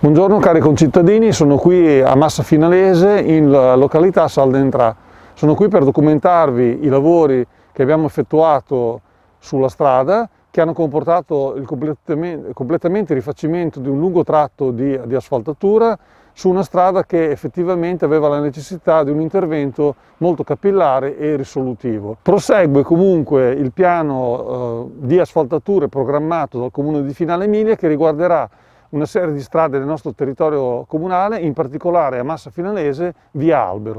Buongiorno cari concittadini, sono qui a Massa Finalese in località Saldentrà. Sono qui per documentarvi i lavori che abbiamo effettuato sulla strada che hanno comportato il completamente, completamente rifacimento di un lungo tratto di, di asfaltatura su una strada che effettivamente aveva la necessità di un intervento molto capillare e risolutivo. Prosegue comunque il piano eh, di asfaltature programmato dal Comune di Finale Emilia che riguarderà una serie di strade del nostro territorio comunale, in particolare a Massa Finanese, via Albero.